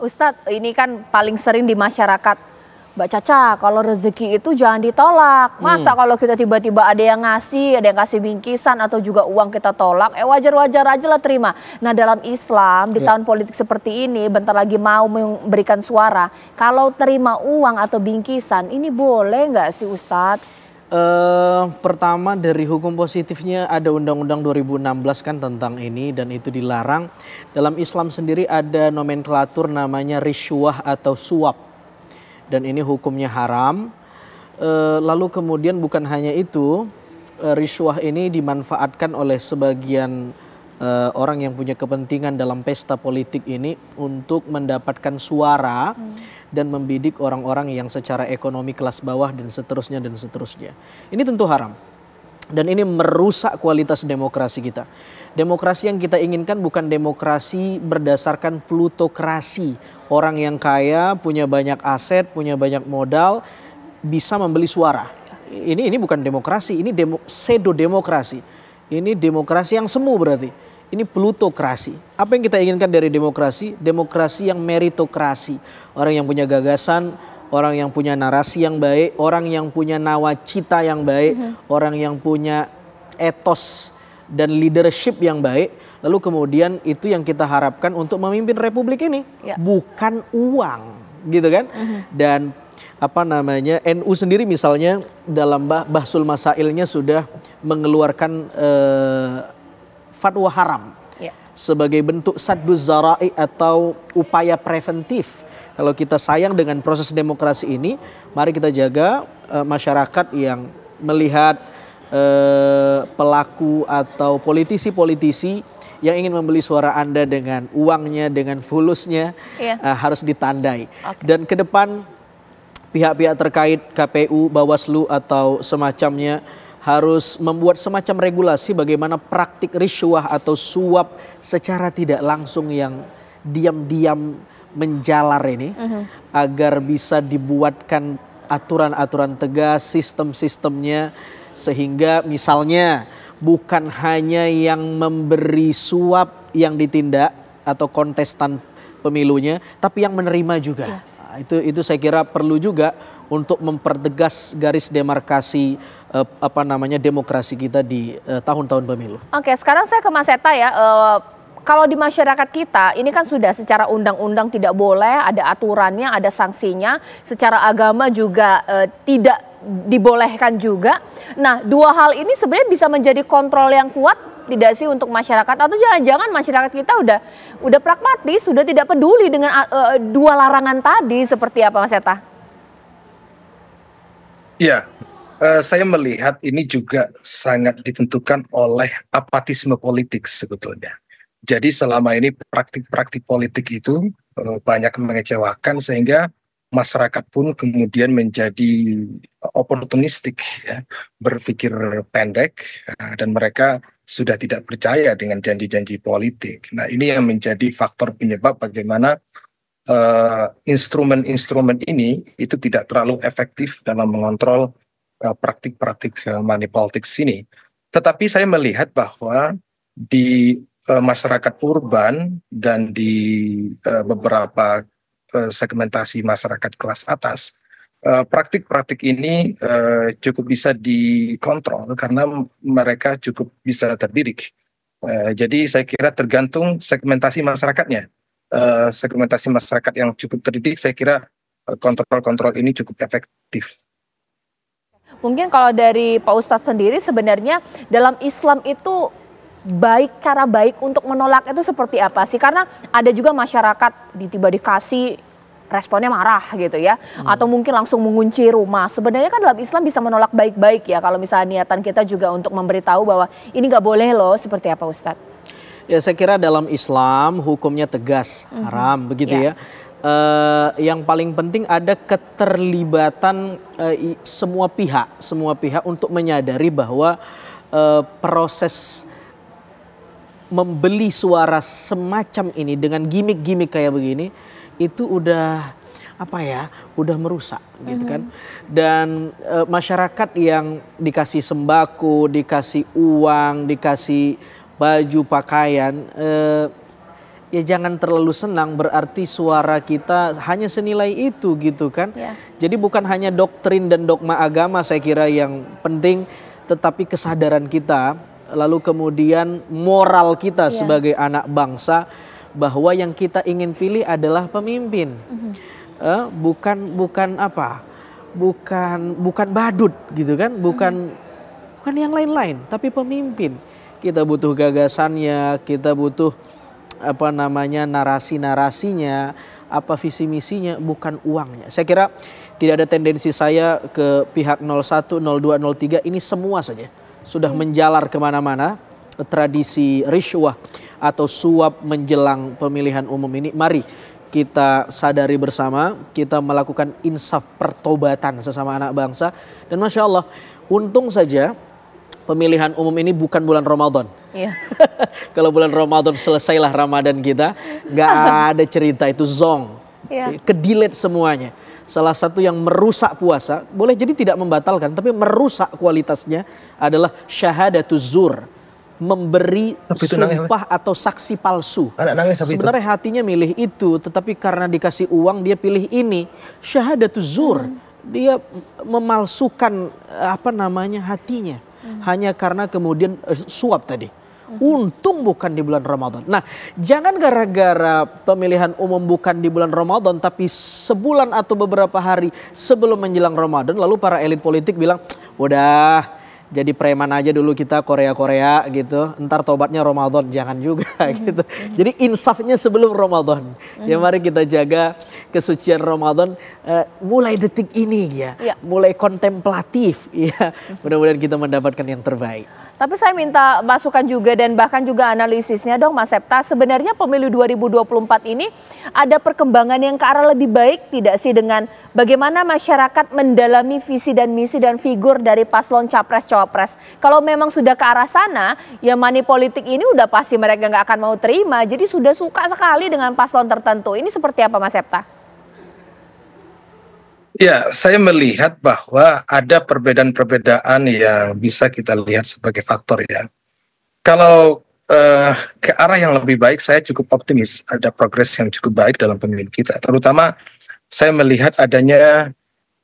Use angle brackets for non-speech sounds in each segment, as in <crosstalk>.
Ustadz, ini kan paling sering di masyarakat Mbak Caca, kalau rezeki itu jangan ditolak. Hmm. Masa hmm. kalau kita tiba-tiba ada yang ngasih, ada yang kasih bingkisan atau juga uang kita tolak, eh wajar-wajar aja lah terima. Nah dalam Islam, di yeah. tahun politik seperti ini, bentar lagi mau memberikan suara, kalau terima uang atau bingkisan, ini boleh nggak sih Ustadz? Uh, pertama dari hukum positifnya ada Undang-Undang 2016 kan tentang ini dan itu dilarang. Dalam Islam sendiri ada nomenklatur namanya risuah atau suap dan ini hukumnya haram. Uh, lalu kemudian bukan hanya itu, uh, ini dimanfaatkan oleh sebagian uh, orang yang punya kepentingan dalam pesta politik ini untuk mendapatkan suara hmm. dan membidik orang-orang yang secara ekonomi kelas bawah dan seterusnya dan seterusnya. Ini tentu haram. Dan ini merusak kualitas demokrasi kita. Demokrasi yang kita inginkan bukan demokrasi berdasarkan plutokrasi. Orang yang kaya, punya banyak aset, punya banyak modal, bisa membeli suara. Ini ini bukan demokrasi, ini demo, sedo demokrasi ini demokrasi yang semu berarti. Ini plutokrasi. Apa yang kita inginkan dari demokrasi? Demokrasi yang meritokrasi. Orang yang punya gagasan, orang yang punya narasi yang baik, orang yang punya nawacita yang baik, mm-hmm. orang yang punya etos dan leadership yang baik. Lalu kemudian itu yang kita harapkan untuk memimpin republik ini, yeah. bukan uang, gitu kan? Mm-hmm. Dan apa namanya NU sendiri misalnya dalam bah bahsul masailnya sudah mengeluarkan uh, fatwa haram ya. sebagai bentuk sadu zarai atau upaya preventif. Kalau kita sayang dengan proses demokrasi ini, mari kita jaga uh, masyarakat yang melihat uh, pelaku atau politisi-politisi yang ingin membeli suara Anda dengan uangnya, dengan fulusnya yeah. Ya. uh, harus ditandai. Okay. Dan ke depan pihak-pihak terkait KPU, Bawaslu atau semacamnya harus membuat semacam regulasi bagaimana praktik risuah atau suap secara tidak langsung yang diam-diam menjalar ini uh mhm. -huh. agar bisa dibuatkan aturan-aturan tegas sistem-sistemnya sehingga misalnya bukan hanya yang memberi suap yang ditindak atau kontestan pemilunya tapi yang menerima juga. Yeah itu itu saya kira perlu juga untuk mempertegas garis demarkasi eh, apa namanya demokrasi kita di eh, tahun-tahun eh, pemilu. Oke, sekarang saya ke Mas Eta ya. Uh, kalau di masyarakat kita ini kan sudah secara undang-undang tidak boleh, ada aturannya, ada sanksinya, secara agama juga e, tidak dibolehkan juga. Nah, dua hal ini sebenarnya bisa menjadi kontrol yang kuat tidak sih untuk masyarakat atau jangan-jangan masyarakat kita udah udah pragmatis, sudah tidak peduli dengan uh, dua larangan tadi seperti apa Mas Eta? Ya, uh, saya melihat ini juga sangat ditentukan oleh apatisme politik sebetulnya. Jadi selama ini praktik-praktik politik itu uh, banyak mengecewakan sehingga masyarakat pun kemudian menjadi oportunistik ya, berpikir pendek dan mereka sudah tidak percaya dengan janji-janji politik. Nah, ini yang menjadi faktor penyebab bagaimana eh, instrumen-instrumen uh, ini itu tidak terlalu efektif dalam mengontrol eh, praktik-praktik uh, uh, money politics ini. Tetapi saya melihat bahwa di uh, masyarakat urban dan di uh, beberapa uh, segmentasi masyarakat kelas atas Eh, praktik-praktik ini uh, cukup bisa dikontrol karena mereka cukup bisa terdidik. Uh, jadi saya kira tergantung segmentasi masyarakatnya. Uh, segmentasi masyarakat yang cukup terdidik, saya kira kontrol-kontrol ini cukup efektif. Mungkin kalau dari Pak Ustadz sendiri sebenarnya dalam Islam itu baik cara baik untuk menolak itu seperti apa sih? Karena ada juga masyarakat tiba dikasih responnya marah gitu ya hmm. atau mungkin langsung mengunci rumah. Sebenarnya kan dalam Islam bisa menolak baik-baik ya kalau misalnya niatan kita juga untuk memberitahu bahwa ini nggak boleh loh seperti apa Ustadz? Ya saya kira dalam Islam hukumnya tegas mhm. haram -hmm. begitu yeah. ya. Uh, yang paling penting ada keterlibatan uh, semua pihak, semua pihak untuk menyadari bahwa uh, proses membeli suara semacam ini dengan gimmick-gimmick kayak begini itu udah apa ya udah merusak gitu kan dan e, masyarakat yang dikasih sembako dikasih uang dikasih baju pakaian e, ya jangan terlalu senang berarti suara kita hanya senilai itu gitu kan yeah. jadi bukan hanya doktrin dan dogma agama saya kira yang penting tetapi kesadaran kita lalu kemudian moral kita yeah. sebagai anak bangsa bahwa yang kita ingin pilih adalah pemimpin, mm-hmm. uh, bukan bukan apa, bukan bukan badut gitu kan, bukan mm-hmm. bukan yang lain-lain, tapi pemimpin. Kita butuh gagasannya, kita butuh apa namanya narasi-narasinya, apa visi misinya, bukan uangnya. Saya kira tidak ada tendensi saya ke pihak 01, 02, 03 ini semua saja sudah mm. menjalar kemana-mana tradisi riswah atau suap menjelang pemilihan umum ini. Mari kita sadari bersama, kita melakukan insaf pertobatan sesama anak bangsa. Dan Masya Allah, untung saja pemilihan umum ini bukan bulan Ramadan. Iya. <laughs> Kalau bulan Ramadan selesailah Ramadan kita, nggak ada cerita itu zong. Iya. Kedilet semuanya salah satu yang merusak puasa, boleh jadi tidak membatalkan, tapi merusak kualitasnya adalah syahadatuz zur memberi sumpah nangis. atau saksi palsu. Anak nangis Sebenarnya itu. hatinya milih itu, tetapi karena dikasih uang dia pilih ini. Syahadatu zur. Hmm. Dia memalsukan eh, apa namanya hatinya. Hmm. Hanya karena kemudian eh, suap tadi. Hmm. Untung bukan di bulan Ramadan. Nah, jangan gara-gara pemilihan umum bukan di bulan Ramadan, tapi sebulan atau beberapa hari sebelum menjelang Ramadan, lalu para elit politik bilang, udah jadi preman aja dulu kita Korea-Korea gitu. Ntar tobatnya Ramadan jangan juga <laughs> hmm. gitu. Jadi insafnya sebelum Ramadan. Mm. Ya hmm. mari kita jaga kesucian Ramadan uh, mulai detik ini ya. ya. Mulai kontemplatif <laughs> ya. Mudah-mudahan kita mendapatkan yang terbaik. Tapi saya minta masukan juga dan bahkan juga analisisnya dong Mas Septa. Sebenarnya pemilu 2024 ini ada perkembangan yang ke arah lebih baik tidak sih dengan bagaimana masyarakat mendalami visi dan misi dan figur dari paslon capres cawapres. Kalau memang sudah ke arah sana, ya mani politik ini udah pasti mereka nggak akan mau terima. Jadi sudah suka sekali dengan paslon tertentu. Ini seperti apa Mas Septa? Ya, saya melihat bahwa ada perbedaan-perbedaan yang bisa kita lihat sebagai faktor ya. Kalau uh, ke arah yang lebih baik, saya cukup optimis ada progres yang cukup baik dalam pemilu kita. Terutama saya melihat adanya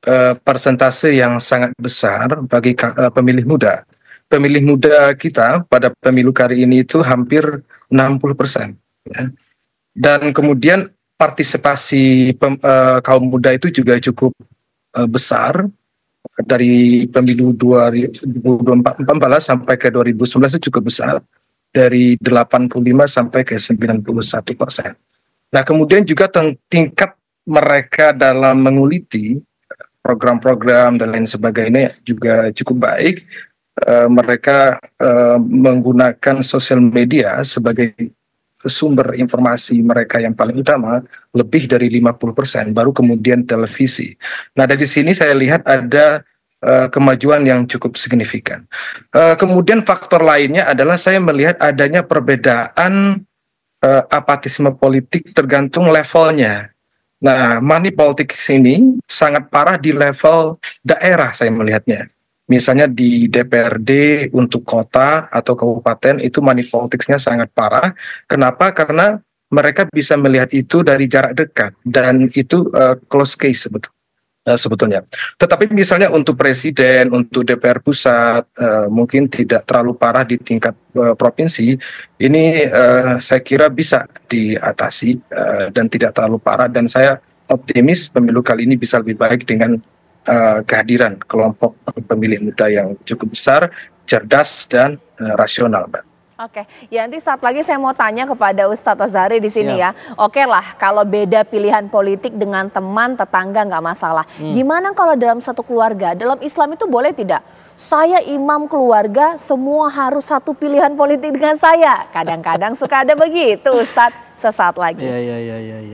Eh, persentase yang sangat besar bagi uh, pemilih muda. Pemilih muda kita pada pemilu kali ini itu hampir 60 persen. Ya. Dan kemudian partisipasi pem, uh, kaum muda itu juga cukup uh, besar dari pemilu 2014 sampai ke 2019 itu cukup besar dari 85 sampai ke 91 persen. Nah kemudian juga tingkat mereka dalam menguliti program-program dan lain sebagainya juga cukup baik. E, mereka e, menggunakan sosial media sebagai sumber informasi mereka yang paling utama lebih dari 50% baru kemudian televisi. Nah, dari sini saya lihat ada uh, kemajuan yang cukup signifikan. Uh, kemudian faktor lainnya adalah saya melihat adanya perbedaan uh, apatisme politik tergantung levelnya. Nah, money politics ini sangat parah di level daerah saya melihatnya. Misalnya di DPRD untuk kota atau kabupaten itu money politicsnya sangat parah. Kenapa? Karena mereka bisa melihat itu dari jarak dekat dan itu uh, close case sebetulnya. Eh, sebetulnya. Tetapi misalnya untuk presiden, untuk DPR pusat uh, mungkin tidak terlalu parah di tingkat uh, provinsi, ini uh, saya kira bisa diatasi uh, dan tidak terlalu parah dan saya optimis pemilu kali ini bisa lebih baik dengan uh, kehadiran kelompok pemilih muda yang cukup besar, cerdas dan uh, rasional, Mbak. Oke, ya nanti saat lagi saya mau tanya kepada Ustadz Azari di sini Siap. ya. Oke lah, kalau beda pilihan politik dengan teman, tetangga nggak masalah. Hmm. Gimana kalau dalam satu keluarga, dalam Islam itu boleh tidak? Saya imam keluarga, semua harus satu pilihan politik dengan saya. Kadang-kadang suka ada begitu Ustadz, sesaat lagi. Ya, ya, ya, ya, ya.